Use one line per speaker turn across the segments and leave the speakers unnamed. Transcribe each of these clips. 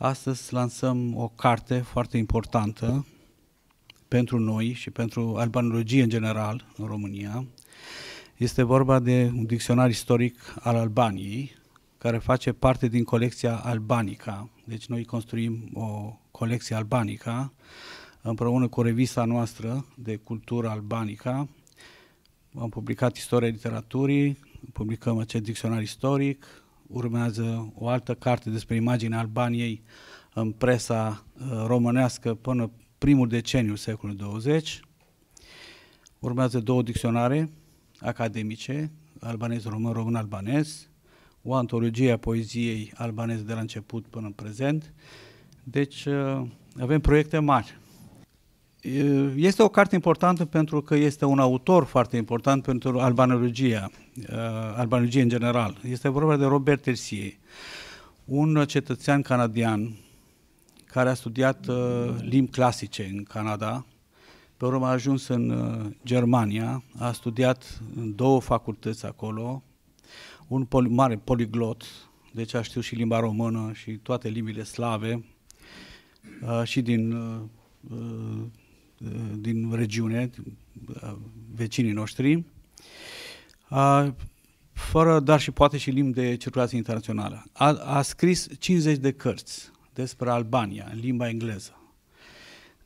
Astăzi lansăm o carte foarte importantă pentru noi și pentru albanologie în general în România. Este vorba de un dicționar istoric al Albaniei, care face parte din colecția Albanica. Deci noi construim o colecție Albanica împreună cu revista noastră de cultură Albanica. Am publicat istoria literaturii, publicăm acest dicționar istoric, urmează o altă carte despre imaginea Albaniei în presa uh, românească până primul deceniu secolului 20. Urmează două dicționare academice, albanez român, român albanez, o antologie a poeziei albaneze de la început până în prezent. Deci uh, avem proiecte mari. Este o carte importantă pentru că este un autor foarte important pentru albanologia, uh, albanologie în general. Este vorba de Robert Tersier, un cetățean canadian care a studiat uh, limbi clasice în Canada, pe urmă a ajuns în uh, Germania, a studiat în două facultăți acolo, un poli, mare poliglot, deci a știut și limba română și toate limbile slave și din din regiune, uh, vecinii noștri, fără dar și poate și limbi de circulație internațională. A, a scris 50 de cărți despre Albania în limba engleză.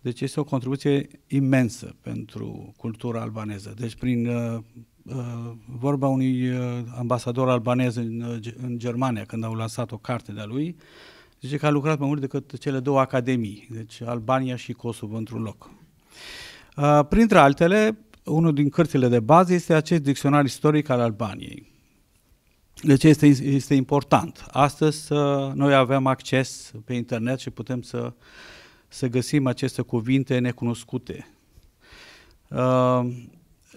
Deci este o contribuție imensă pentru cultura albaneză. Deci prin uh, uh, vorba unui uh, ambasador albanez în, uh, în Germania, când au lansat o carte de-a lui, zice că a lucrat mai mult decât cele două academii, deci Albania și Kosovo într-un loc. Uh, printre altele, unul din cărțile de bază este acest dicționar istoric al Albaniei. De ce este, este important? Astăzi uh, noi avem acces pe internet și putem să, să găsim aceste cuvinte necunoscute. Uh,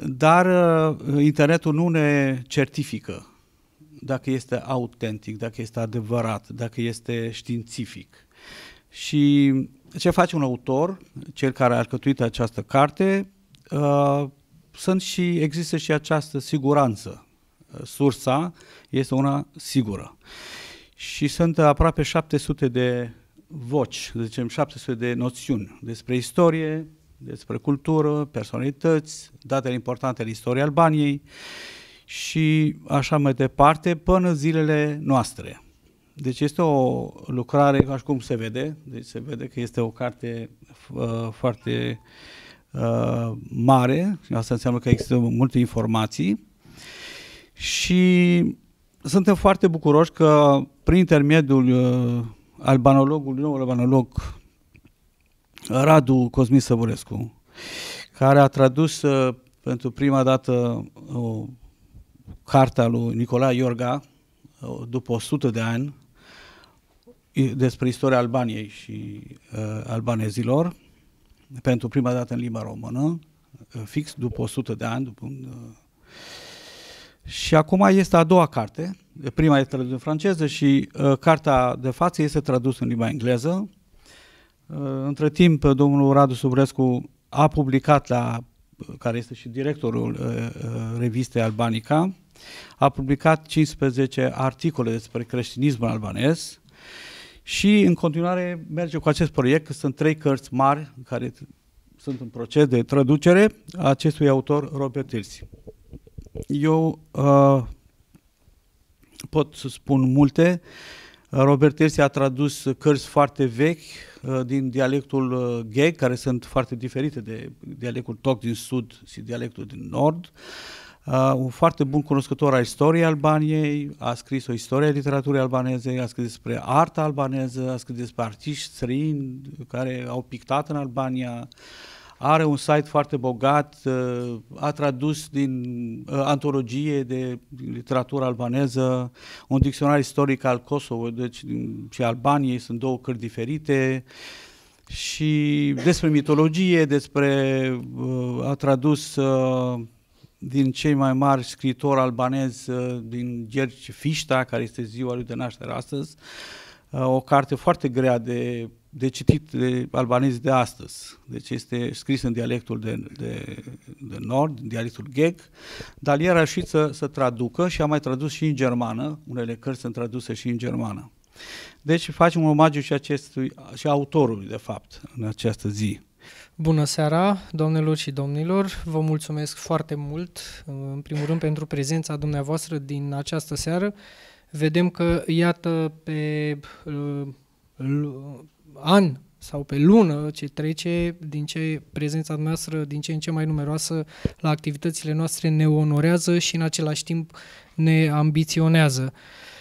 dar internetul nu ne certifică dacă este autentic, dacă este adevărat, dacă este științific. Și ce face un autor, cel care a alcătuit această carte, uh, sunt și există și această siguranță. Uh, sursa este una sigură. Și sunt aproape 700 de voci, să zicem 700 de noțiuni despre istorie, despre cultură, personalități, datele importante ale istoriei Albaniei și așa mai departe, până zilele noastre. Deci este o lucrare, ca și cum se vede, deci se vede că este o carte uh, foarte uh, mare, asta înseamnă că există multe informații și suntem foarte bucuroși că prin intermediul uh, albanologului, nou albanolog Radu Cosmin Săvurescu, care a tradus uh, pentru prima dată uh, o cartea lui Nicolae Iorga, uh, după 100 de ani, despre istoria Albaniei și uh, albanezilor pentru prima dată în limba română, uh, fix după 100 de ani. După, uh, și acum este a doua carte, prima este tradusă în franceză și uh, cartea de față este tradusă în limba engleză. Uh, între timp, domnul Radu Subrescu a publicat la uh, care este și directorul uh, uh revistei Albanica, a publicat 15 articole despre creștinismul albanez, uh, și în continuare merge cu acest proiect, că sunt trei cărți mari care sunt în proces de traducere a acestui autor, Robert Ilsi. Eu uh, pot să spun multe. Robert Ilsi a tradus cărți foarte vechi uh, din dialectul uh, gheg, care sunt foarte diferite de dialectul toc din sud și dialectul din nord. Uh, Uh, un foarte bun cunoscător al istoriei Albaniei, a scris o istorie a literaturii albaneze, a scris despre arta albaneză, a scris despre artiști străini care au pictat în Albania, are un site foarte bogat, uh, a tradus din uh, antologie de literatură albaneză, un dicționar istoric al Kosovo, deci și Albaniei, sunt două cărți diferite, și despre mitologie, despre uh, a tradus uh, din cei mai mari scritori albanezi uh, din Gerci Fișta, care este ziua lui de naștere astăzi, uh, o carte foarte grea de, de citit de albanezi de astăzi. Deci este scris în dialectul de, de, de nord, în dialectul gheg, dar el a reușit să, să traducă și a mai tradus și în germană, unele cărți sunt traduse și în germană. Deci facem un omagiu și, acestui, și autorului, de fapt, în această zi.
Bună seara, domnilor și domnilor! Vă mulțumesc foarte mult, în primul rând, pentru prezența dumneavoastră din această seară. Vedem că, iată, pe an sau pe lună ce trece, din ce prezența noastră din ce în ce mai numeroasă la activitățile noastre ne onorează și în același timp ne ambiționează. Uh,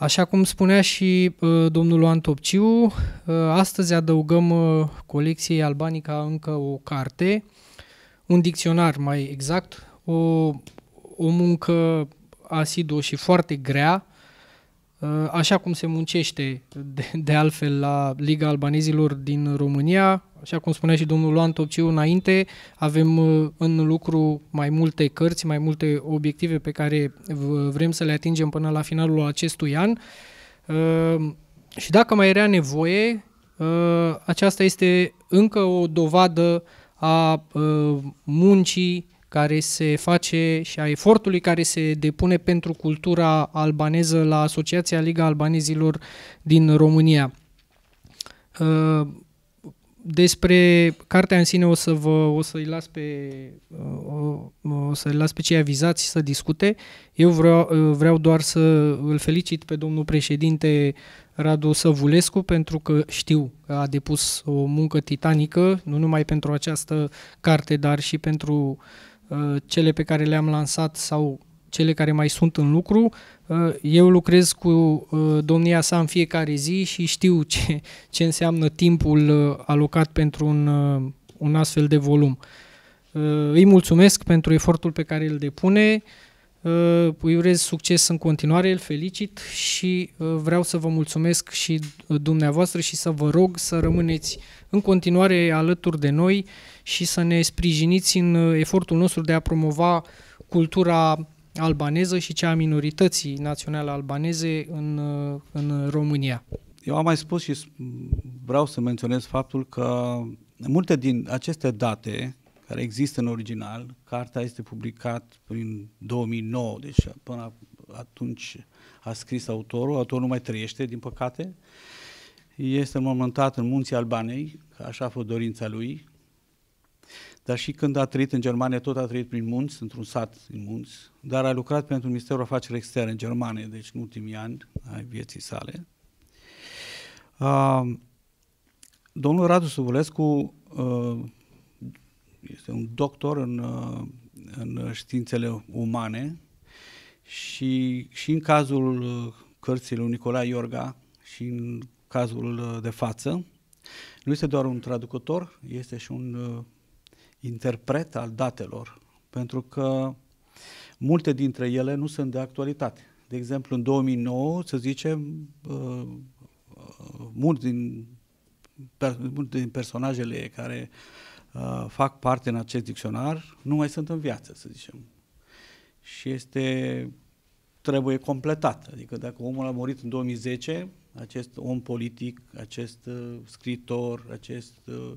Așa cum spunea și uh, domnul Luan Topciu, uh, astăzi adăugăm uh, colecției Albanica încă o carte, un dicționar mai exact, o, o muncă asiduă și foarte grea, Uh, așa cum se muncește de, de altfel la Liga Albanezilor din România, așa cum spunea și domnul Luan Topciu înainte, avem uh, în lucru mai multe cărți, mai multe obiective pe care vrem să le atingem până la finalul acestui an. Uh, și dacă mai era nevoie, aceasta este încă o dovadă a muncii care se face și a efortului care se depune pentru cultura albaneză la Asociația Liga Albanezilor din România. Uh, despre cartea în sine o să vă o să-i las pe uh, o, o să las pe cei avizați să discute. Eu vreau, uh, vreau doar să îl felicit pe domnul președinte Radu Săvulescu pentru că știu că a depus o muncă titanică, nu numai pentru această carte, dar și pentru Uh, cele pe care le-am lansat sau cele care mai sunt în lucru. Uh, eu lucrez cu uh, domnia sa în fiecare zi și știu ce, ce înseamnă timpul alocat pentru un, un astfel de volum. Îi mulțumesc pentru efortul pe care îl depune, Uh, îi urez succes în continuare, îl felicit și uh, vreau să vă mulțumesc și uh, dumneavoastră și să vă rog să rămâneți în continuare alături de noi și să ne sprijiniți în efortul nostru de a promova cultura albaneză și cea a minorității naționale albaneze în, în România.
Eu am mai spus și vreau să menționez faptul că multe din aceste date care există în original. Cartea este publicată prin 2009, deci până atunci a scris autorul. Autorul nu mai trăiește, din păcate. Este momentat în munții Albanei, că așa a fost dorința lui. Dar și când a trăit în Germania, tot a trăit prin munți, într-un sat din munți, dar a lucrat pentru Ministerul afacerilor Externe în Germania, deci în ultimii ani ai vieții sale. Uh, domnul Radu Subulescu uh, este un doctor în, uh, în științele umane și, și în cazul uh, cărții lui Nicolae Iorga și în cazul uh, de față, nu este doar un traducător, este și un interpret al datelor, pentru că multe dintre ele nu sunt de actualitate. De exemplu, în 2009, să zicem, mult, din, mulți din personajele care uh, Uh, fac parte în acest dicționar nu mai sunt în viață, să zicem. Și este trebuie completat. Adică dacă omul a murit în 2010, acest om politic, acest uh, scritor, acest uh,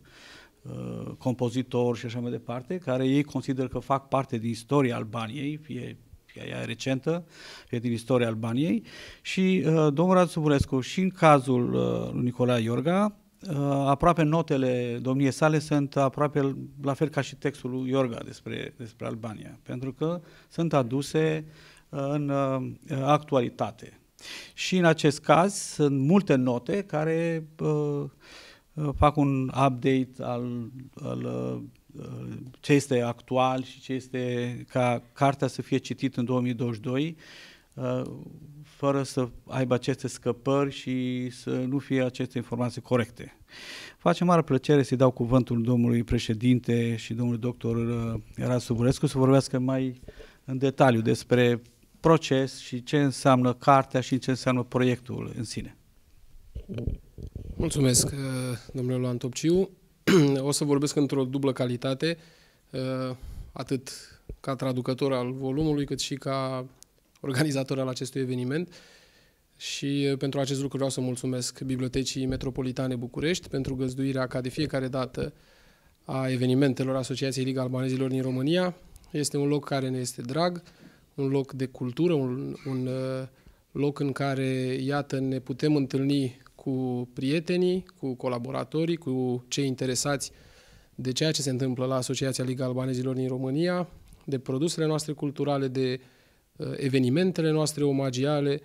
uh, compozitor și așa mai departe, care ei consideră că fac parte din istoria Albaniei, fie ea e recentă, fie din istoria Albaniei, și uh, domnul Radu Subulescu și în cazul uh, lui Nicolae Iorga Uh, aproape notele domniei sale sunt aproape la fel ca și textul lui Iorga despre, despre Albania, pentru că sunt aduse uh, în uh, actualitate. Și în acest caz sunt multe note care uh, fac un update al, al uh, ce este actual și ce este ca cartea să fie citit în 2022. Uh, fără să aibă aceste scăpări și să nu fie aceste informații corecte. Face mare plăcere să-i dau cuvântul domnului președinte și domnului doctor uh, Radu Suburescu să vorbească mai în detaliu despre proces și ce înseamnă cartea și ce înseamnă proiectul în sine.
Mulțumesc, uh, domnule Luan Topciu. O să vorbesc într-o dublă calitate, uh, atât ca traducător al volumului, cât și ca organizator al acestui eveniment. Și uh, pentru acest lucru vreau să mulțumesc Bibliotecii Metropolitane București pentru găzduirea ca de fiecare dată a evenimentelor Asociației Liga Albanezilor din România. Este un loc care ne este drag, un loc de cultură, un, un uh, loc în care, iată, ne putem întâlni cu prietenii, cu colaboratorii, cu cei interesați de ceea ce se întâmplă la Asociația Liga Albanezilor din România, de produsele noastre culturale, de uh, Uh, evenimentele noastre omagiale.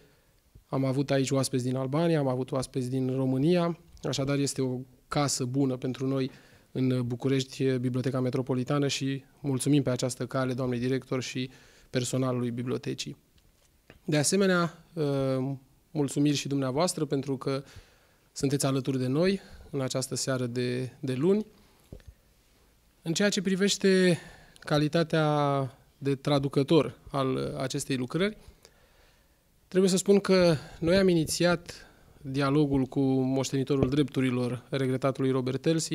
Am avut aici oaspeți din Albania, am avut oaspeți din România, așadar este o casă bună pentru noi în București, Biblioteca Metropolitană și mulțumim pe această cale doamnei director și personalului bibliotecii. De asemenea, uh, mulțumiri și dumneavoastră pentru că sunteți alături de noi în această seară de, de luni. În ceea ce privește calitatea de traducător al acestei lucrări, trebuie să spun că noi am inițiat dialogul cu moștenitorul drepturilor, regretatului Robert Elsi,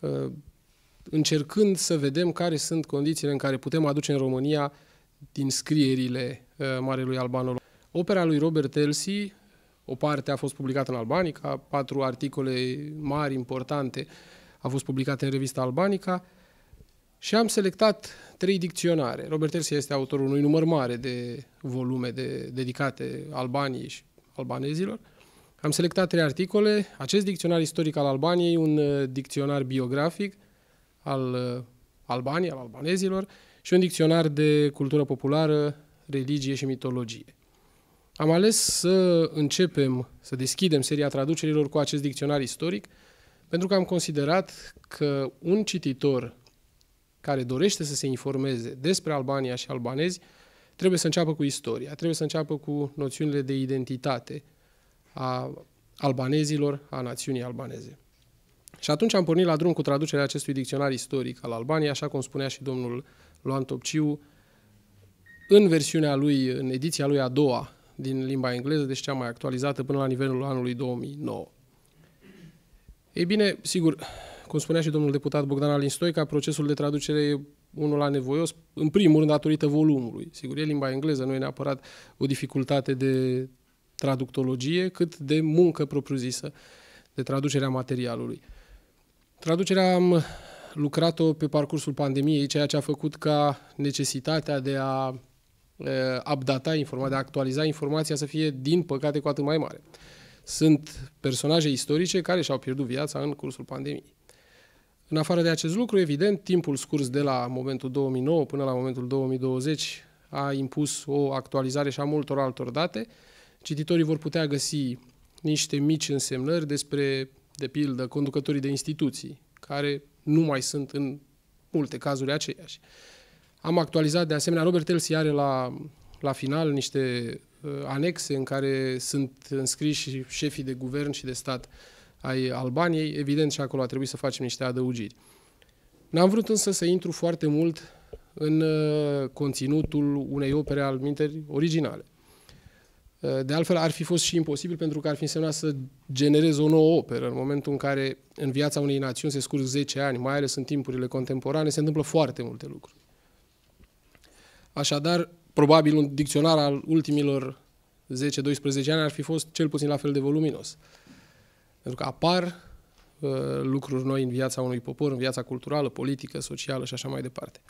uh, încercând să vedem care sunt condițiile în care putem aduce în România din scrierile uh, Marelui Albanul. Opera lui Robert Elsi, o parte a fost publicată în Albanica, patru articole mari, importante, au fost publicate în revista Albanica, și am selectat trei dicționare. Robert Elsie este autorul unui număr mare de volume de, dedicate Albaniei și albanezilor. Am selectat trei articole. Acest dicționar istoric al Albaniei, un uh, dicționar biografic al uh, Albaniei, al albanezilor și un dicționar de cultură populară, religie și mitologie. Am ales să începem, să deschidem seria traducerilor cu acest dicționar istoric, pentru că am considerat că un cititor care dorește să se informeze despre Albania și albanezi, trebuie să înceapă cu istoria, trebuie să înceapă cu noțiunile de identitate a albanezilor, a națiunii albaneze. Și atunci am pornit la drum cu traducerea acestui dicționar istoric al Albaniei, așa cum spunea și domnul Luan Topciu, în versiunea lui, în ediția lui a doua din limba engleză, deci cea mai actualizată până la nivelul anului 2009. Ei bine, sigur, cum spunea și domnul deputat Bogdan Alin Stoica, procesul de traducere e unul nevoios, în primul rând datorită volumului. Sigur, e limba engleză, nu e neapărat o dificultate de traductologie, cât de muncă propriu-zisă, de traducerea materialului. Traducerea am lucrat-o pe parcursul pandemiei, ceea ce a făcut ca necesitatea de a updata informația, de a actualiza informația să fie, din păcate, cu atât mai mare. Sunt personaje istorice care și-au pierdut viața în cursul pandemiei. În afară de acest lucru, evident, timpul scurs de la momentul 2009 până la momentul 2020 a impus o actualizare și a multor altor date. Cititorii vor putea găsi niște mici însemnări despre, de pildă, conducătorii de instituții, care nu mai sunt în multe cazuri aceiași. Am actualizat, de asemenea, Robert Elsie are la, la final niște uh, anexe în care sunt înscriși șefii de guvern și de stat uh, ai Albaniei, evident și acolo a trebuit să facem niște adăugiri. N-am vrut însă să intru foarte mult în uh, conținutul unei opere al minteri originale. Uh, de altfel, ar fi fost și imposibil pentru că ar fi însemnat să generez o nouă operă. În momentul în care în viața unei națiuni se scurg 10 ani, mai ales în timpurile contemporane, se întâmplă foarte multe lucruri. Așadar, probabil un dicționar al ultimilor 10-12 ani ar fi fost cel puțin la fel de voluminos. Uh, pentru că apar uh, lucruri noi în viața unui popor, în viața culturală, politică, socială și așa mai departe.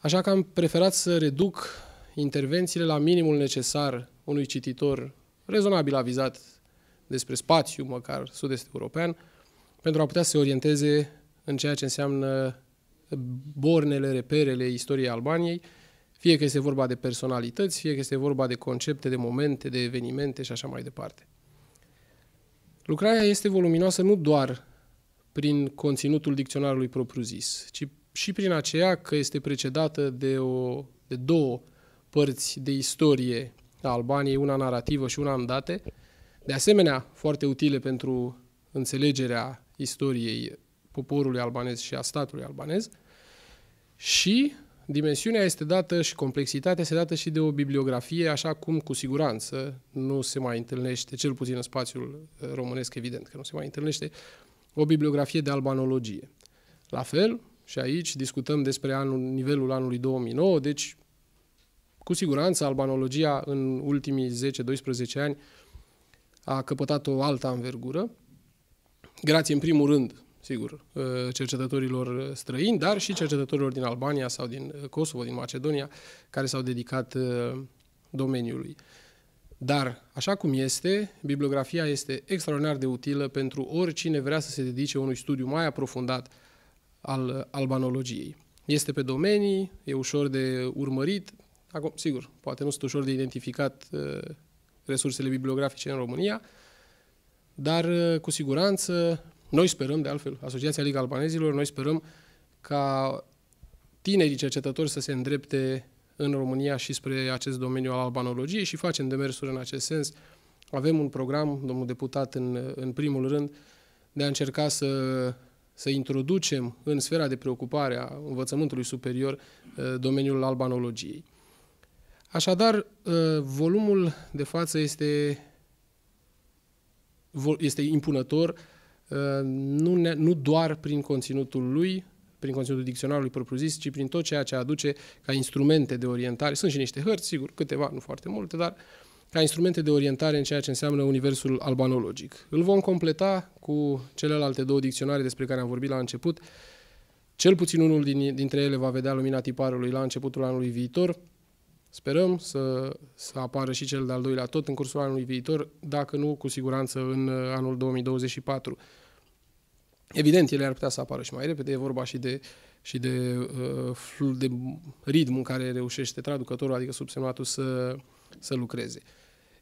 Așa că am preferat să reduc intervențiile la minimul necesar unui cititor rezonabil avizat despre spațiu, măcar sud-est european, pentru a putea să se orienteze în ceea ce înseamnă bornele, reperele istoriei Albaniei, fie că este vorba de personalități, fie că este vorba de concepte, de momente, de evenimente și așa mai departe. Lucrarea este voluminoasă nu doar prin conținutul dicționarului propriu-zis, ci și prin aceea că este precedată de, o, de două părți de istorie a Albaniei, una narrativă și una în date, de asemenea foarte utile pentru înțelegerea istoriei poporului albanez și a statului albanez, și Dimensiunea este dată și complexitatea este dată și de o bibliografie, așa cum cu siguranță nu se mai întâlnește, cel puțin în spațiul uh, românesc, evident că nu se mai întâlnește, o bibliografie de albanologie. La fel, și aici discutăm despre anul, nivelul anului 2009, deci cu siguranță albanologia în ultimii 10-12 ani a căpătat o altă anvergură, grație în primul rând sigur, uh, cercetătorilor străini, dar și cercetătorilor din Albania sau din uh, Kosovo, din Macedonia, care s-au dedicat uh, domeniului. Dar, așa cum este, bibliografia este extraordinar de utilă pentru oricine vrea să se dedice unui studiu mai aprofundat al albanologiei. Este pe domenii, e ușor de urmărit, acum, sigur, poate nu sunt ușor de identificat uh, resursele bibliografice în România, dar uh, cu siguranță noi sperăm, de altfel, Asociația Liga Albanezilor, noi sperăm ca tinerii cercetători să se îndrepte în România și spre acest domeniu al albanologiei și facem demersuri în acest sens. Avem un program, domnul deputat, în, în primul rând, de a încerca să, să introducem în sfera de preocupare a învățământului superior uh, domeniul albanologiei. Așadar, uh, volumul de față este, este impunător, Ă, nu, ne, nu doar prin conținutul lui, prin conținutul dicționarului propriu-zis, ci prin tot ceea ce aduce ca instrumente de orientare. Sunt și niște hărți, sigur, câteva, nu foarte multe, dar ca instrumente de orientare în ceea ce înseamnă universul albanologic. Îl vom completa cu celelalte două dicționare despre care am vorbit la început. Cel puțin unul din, dintre ele va vedea lumina tiparului la începutul anului viitor, Sperăm să, să apară și cel de-al doilea tot în cursul anului viitor, dacă nu, cu siguranță în uh, anul 2024. Evident, ele ar putea să apară și mai repede, e vorba și de, și de, uh, de ritm în care reușește traducătorul, adică subsemnatul, să, să lucreze.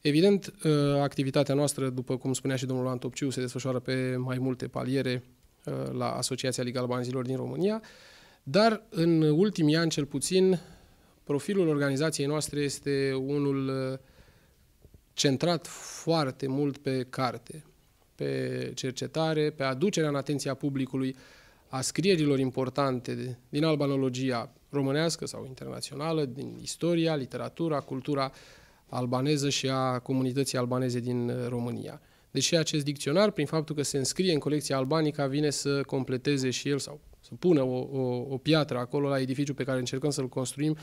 Evident, uh, activitatea noastră, după cum spunea și domnul Antopciu, se desfășoară pe mai multe paliere la Asociația Liga Albanzilor din România, dar în ultimii ani, cel puțin, Profilul organizației noastre este unul uh, centrat foarte mult pe carte, pe cercetare, pe aducerea în atenția publicului a scrierilor importante din albanologia românească sau internațională, din istoria, literatura, cultura albaneză și a comunității albaneze din uh, România. Deși acest dicționar, prin faptul că se înscrie în colecția albanică, vine să completeze și el sau să pună o, o, o piatră acolo la edificiul pe care încercăm să-l construim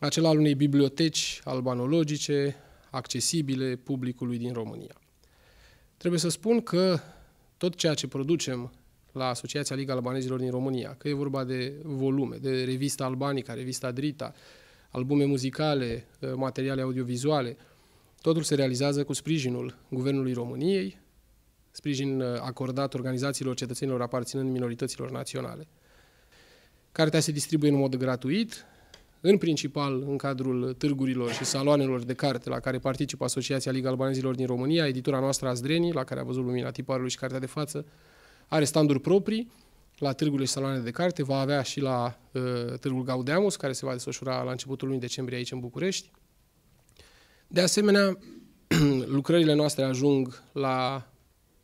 acela al unei biblioteci albanologice accesibile publicului din România. Trebuie să spun că tot ceea ce producem la Asociația Liga Albanezilor din România, că e vorba de volume, de revista Albanica, revista Drita, albume muzicale, eh, materiale audiovizuale, totul se realizează cu sprijinul Guvernului României, sprijin eh, acordat organizațiilor cetățenilor aparținând minorităților naționale. Cartea se distribuie în mod gratuit în principal în cadrul târgurilor și saloanelor de carte la care participă Asociația Liga Albanezilor din România, editura noastră Azdreni, la care a văzut lumina tiparului și cartea de față, are standuri proprii la târgurile și saloanele de carte, va avea și la uh, târgul Gaudeamus, care se va desfășura la începutul lunii decembrie aici în București. De asemenea, lucrările noastre ajung la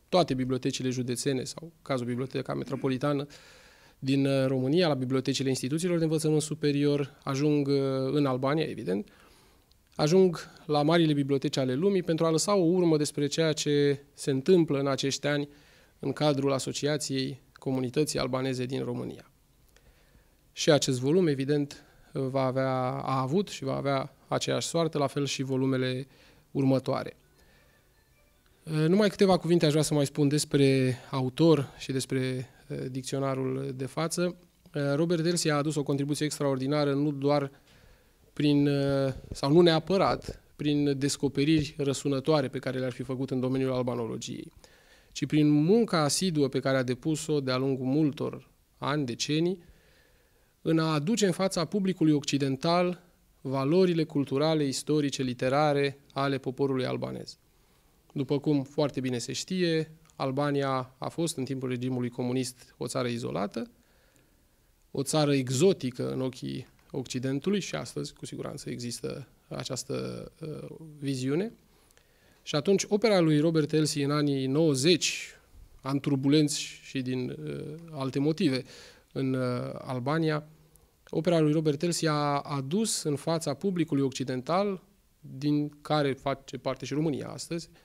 toate bibliotecile județene sau, cazul Biblioteca Metropolitană, uh, din uh, România la bibliotecile instituțiilor de învățământ superior, ajung uh, în Albania, evident, ajung la marile biblioteci ale lumii pentru a lăsa o urmă despre ceea ce se întâmplă în acești ani în cadrul Asociației Comunității Albaneze din România. Și acest volum, evident, va avea, a avut și va avea aceeași soartă, la fel și volumele următoare. Uh, numai câteva cuvinte aș vrea să mai spun despre autor și despre Eh, dicționarul de față. Eh, Robert Delsi a adus o contribuție extraordinară nu doar prin, eh, sau nu neapărat, prin descoperiri răsunătoare pe care le-ar fi făcut în domeniul albanologiei, ci prin munca asiduă pe care a depus-o de-a lungul multor ani, decenii, în a aduce în fața publicului occidental valorile culturale, istorice, literare ale poporului albanez. După cum foarte bine se știe, Albania a fost în timpul regimului comunist o țară izolată, o țară exotică în ochii Occidentului și astăzi cu siguranță există această uh, viziune. Și atunci opera lui Robert Elsie în anii 90, an turbulenți și din uh, alte motive în uh, Albania, opera lui Robert Elsie a adus în fața publicului occidental, din care face parte și România astăzi, uh,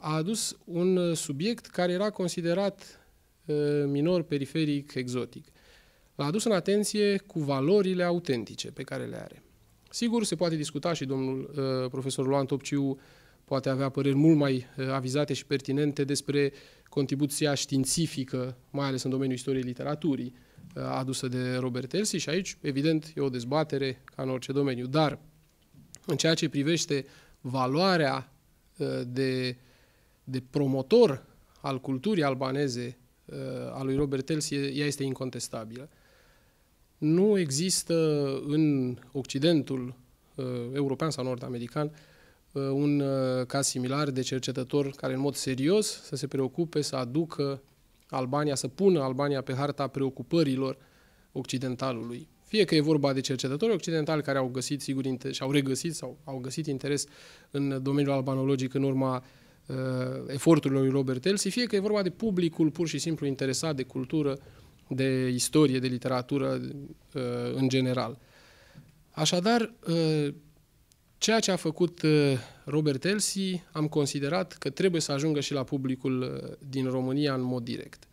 a adus un uh, subiect care era considerat uh, minor, periferic, exotic. L-a adus în atenție cu valorile autentice pe care le are. Sigur, se poate discuta și domnul uh, profesor Luan Topciu poate avea păreri mult mai avizate și pertinente despre contribuția științifică, mai ales în domeniul istoriei literaturii, adusă de Robert Elsie și aici, evident, e o dezbatere ca în orice domeniu. Dar, în ceea ce privește valoarea Uh, de, de promotor al culturii albaneze uh, a lui Robert Tels, ea este incontestabilă. Nu există în Occidentul uh, european sau nord-american un caz similar de cercetător care în mod serios să se preocupe să aducă Albania, să pună Albania pe harta preocupărilor occidentalului. Fie că e vorba de cercetători occidentali care au găsit, sigur, și au regăsit sau au găsit interes în domeniul albanologic în urma uh, eforturilor lui Robert Elsie, fie că e vorba de publicul pur și simplu interesat de cultură, de istorie, de literatură uh, în general. Așadar, uh, ceea ce a făcut uh, Robert Elsie am considerat
că trebuie să ajungă și la publicul uh, din România în mod direct.